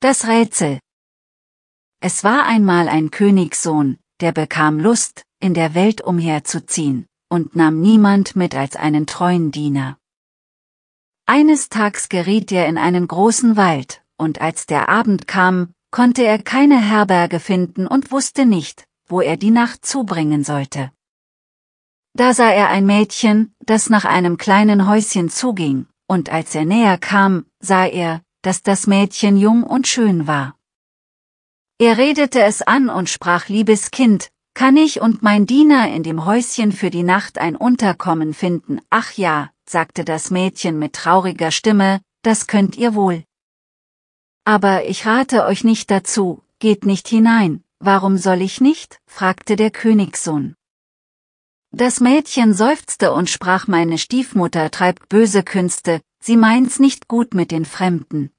Das Rätsel. Es war einmal ein Königssohn, der bekam Lust, in der Welt umherzuziehen, und nahm niemand mit als einen treuen Diener. Eines Tages geriet er in einen großen Wald, und als der Abend kam, konnte er keine Herberge finden und wusste nicht, wo er die Nacht zubringen sollte. Da sah er ein Mädchen, das nach einem kleinen Häuschen zuging, und als er näher kam, sah er, dass das Mädchen jung und schön war. Er redete es an und sprach, liebes Kind, kann ich und mein Diener in dem Häuschen für die Nacht ein Unterkommen finden? Ach ja, sagte das Mädchen mit trauriger Stimme, das könnt ihr wohl. Aber ich rate euch nicht dazu, geht nicht hinein, warum soll ich nicht? fragte der Königssohn. Das Mädchen seufzte und sprach, meine Stiefmutter treibt böse Künste, sie meint's nicht gut mit den Fremden.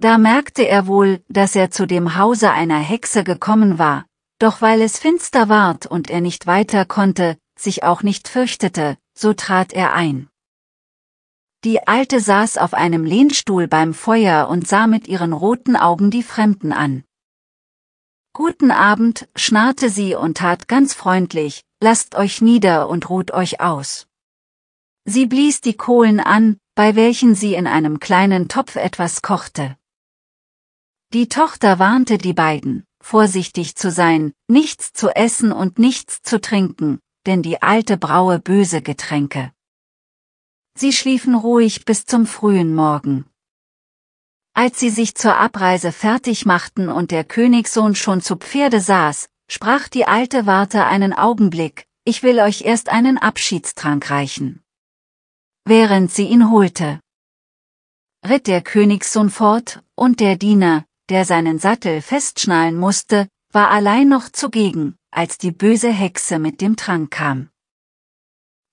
Da merkte er wohl, dass er zu dem Hause einer Hexe gekommen war, doch weil es finster ward und er nicht weiter konnte, sich auch nicht fürchtete, so trat er ein. Die Alte saß auf einem Lehnstuhl beim Feuer und sah mit ihren roten Augen die Fremden an. Guten Abend, schnarrte sie und tat ganz freundlich, lasst euch nieder und ruht euch aus. Sie blies die Kohlen an, bei welchen sie in einem kleinen Topf etwas kochte. Die Tochter warnte die beiden, vorsichtig zu sein, nichts zu essen und nichts zu trinken, denn die Alte braue böse Getränke. Sie schliefen ruhig bis zum frühen Morgen. Als sie sich zur Abreise fertig machten und der Königssohn schon zu Pferde saß, sprach die alte Warte einen Augenblick, ich will euch erst einen Abschiedstrank reichen. Während sie ihn holte, ritt der Königssohn fort, und der Diener, der seinen Sattel festschnallen musste, war allein noch zugegen, als die böse Hexe mit dem Trank kam.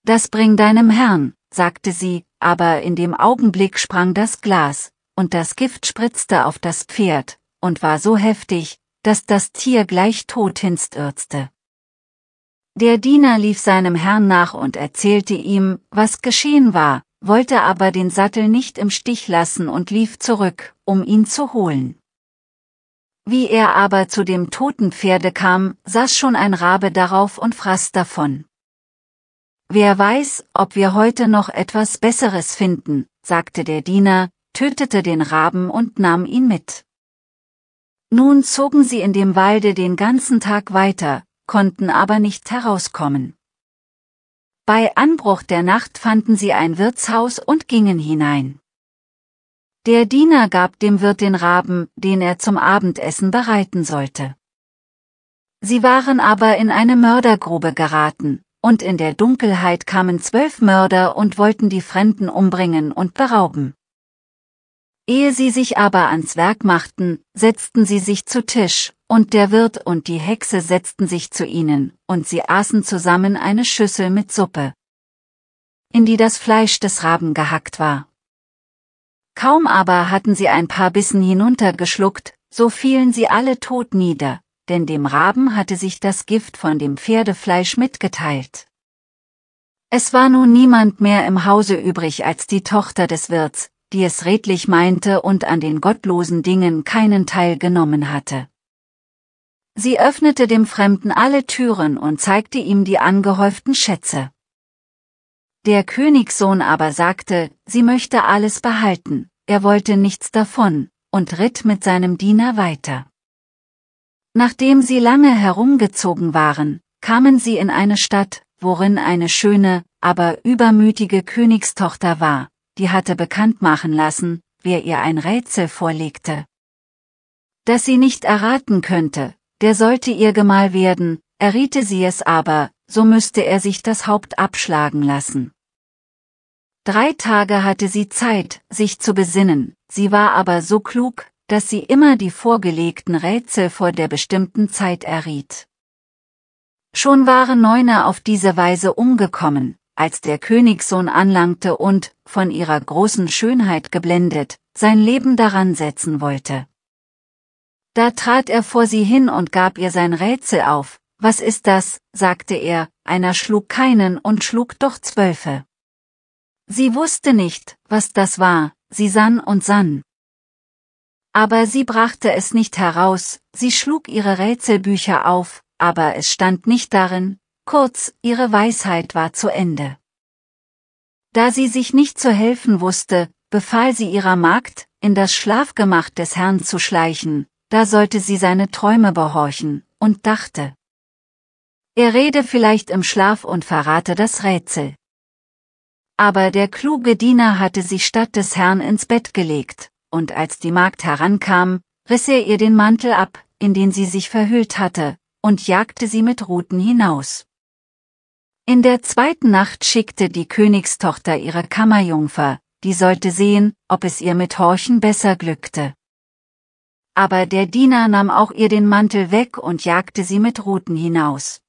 Das bring deinem Herrn, sagte sie, aber in dem Augenblick sprang das Glas, und das Gift spritzte auf das Pferd, und war so heftig, dass das Tier gleich tot hinstürzte. Der Diener lief seinem Herrn nach und erzählte ihm, was geschehen war, wollte aber den Sattel nicht im Stich lassen und lief zurück, um ihn zu holen. Wie er aber zu dem toten Pferde kam, saß schon ein Rabe darauf und fraß davon. Wer weiß, ob wir heute noch etwas Besseres finden, sagte der Diener, tötete den Raben und nahm ihn mit. Nun zogen sie in dem Walde den ganzen Tag weiter, konnten aber nicht herauskommen. Bei Anbruch der Nacht fanden sie ein Wirtshaus und gingen hinein. Der Diener gab dem Wirt den Raben, den er zum Abendessen bereiten sollte. Sie waren aber in eine Mördergrube geraten, und in der Dunkelheit kamen zwölf Mörder und wollten die Fremden umbringen und berauben. Ehe sie sich aber ans Werk machten, setzten sie sich zu Tisch, und der Wirt und die Hexe setzten sich zu ihnen, und sie aßen zusammen eine Schüssel mit Suppe, in die das Fleisch des Raben gehackt war, Kaum aber hatten sie ein paar Bissen hinuntergeschluckt, so fielen sie alle tot nieder, denn dem Raben hatte sich das Gift von dem Pferdefleisch mitgeteilt. Es war nun niemand mehr im Hause übrig als die Tochter des Wirts, die es redlich meinte und an den gottlosen Dingen keinen Teil genommen hatte. Sie öffnete dem Fremden alle Türen und zeigte ihm die angehäuften Schätze. Der Königssohn aber sagte, sie möchte alles behalten, er wollte nichts davon, und ritt mit seinem Diener weiter. Nachdem sie lange herumgezogen waren, kamen sie in eine Stadt, worin eine schöne, aber übermütige Königstochter war, die hatte bekannt machen lassen, wer ihr ein Rätsel vorlegte. Dass sie nicht erraten könnte, der sollte ihr Gemahl werden, erriete sie es aber, so müsste er sich das Haupt abschlagen lassen. Drei Tage hatte sie Zeit, sich zu besinnen, sie war aber so klug, dass sie immer die vorgelegten Rätsel vor der bestimmten Zeit erriet. Schon waren Neuner auf diese Weise umgekommen, als der Königssohn anlangte und, von ihrer großen Schönheit geblendet, sein Leben daran setzen wollte. Da trat er vor sie hin und gab ihr sein Rätsel auf, was ist das, sagte er, einer schlug keinen und schlug doch zwölfe. Sie wusste nicht, was das war, sie sann und sann. Aber sie brachte es nicht heraus, sie schlug ihre Rätselbücher auf, aber es stand nicht darin, kurz, ihre Weisheit war zu Ende. Da sie sich nicht zu helfen wusste, befahl sie ihrer Magd, in das Schlafgemach des Herrn zu schleichen, da sollte sie seine Träume behorchen, und dachte. Er rede vielleicht im Schlaf und verrate das Rätsel. Aber der kluge Diener hatte sie statt des Herrn ins Bett gelegt, und als die Magd herankam, riss er ihr den Mantel ab, in den sie sich verhüllt hatte, und jagte sie mit Ruten hinaus. In der zweiten Nacht schickte die Königstochter ihre Kammerjungfer, die sollte sehen, ob es ihr mit Horchen besser glückte. Aber der Diener nahm auch ihr den Mantel weg und jagte sie mit Ruten hinaus.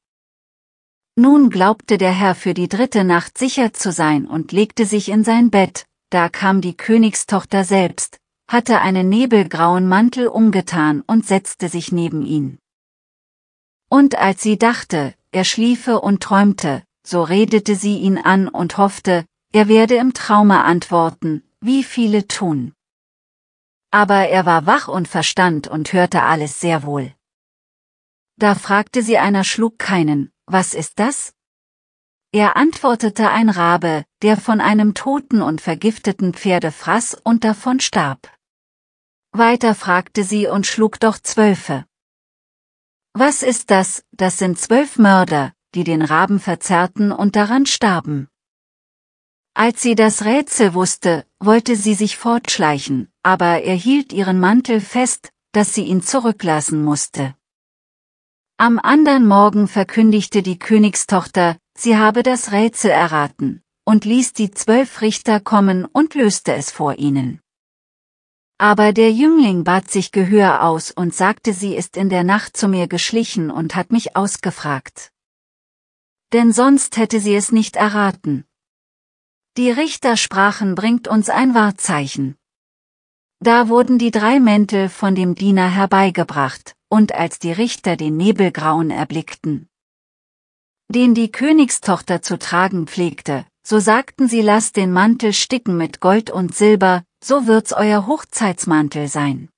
Nun glaubte der Herr für die dritte Nacht sicher zu sein und legte sich in sein Bett, da kam die Königstochter selbst, hatte einen nebelgrauen Mantel umgetan und setzte sich neben ihn. Und als sie dachte, er schliefe und träumte, so redete sie ihn an und hoffte, er werde im Traume antworten, wie viele tun. Aber er war wach und verstand und hörte alles sehr wohl. Da fragte sie einer schlug keinen, was ist das? Er antwortete ein Rabe, der von einem toten und vergifteten Pferde fraß und davon starb. Weiter fragte sie und schlug doch Zwölfe. Was ist das, das sind zwölf Mörder, die den Raben verzerrten und daran starben. Als sie das Rätsel wusste, wollte sie sich fortschleichen, aber er hielt ihren Mantel fest, dass sie ihn zurücklassen musste. Am andern Morgen verkündigte die Königstochter, sie habe das Rätsel erraten, und ließ die zwölf Richter kommen und löste es vor ihnen. Aber der Jüngling bat sich Gehör aus und sagte sie ist in der Nacht zu mir geschlichen und hat mich ausgefragt. Denn sonst hätte sie es nicht erraten. Die Richter sprachen bringt uns ein Wahrzeichen. Da wurden die drei Mäntel von dem Diener herbeigebracht, und als die Richter den Nebelgrauen erblickten, den die Königstochter zu tragen pflegte, so sagten sie, lasst den Mantel sticken mit Gold und Silber, so wird's euer Hochzeitsmantel sein.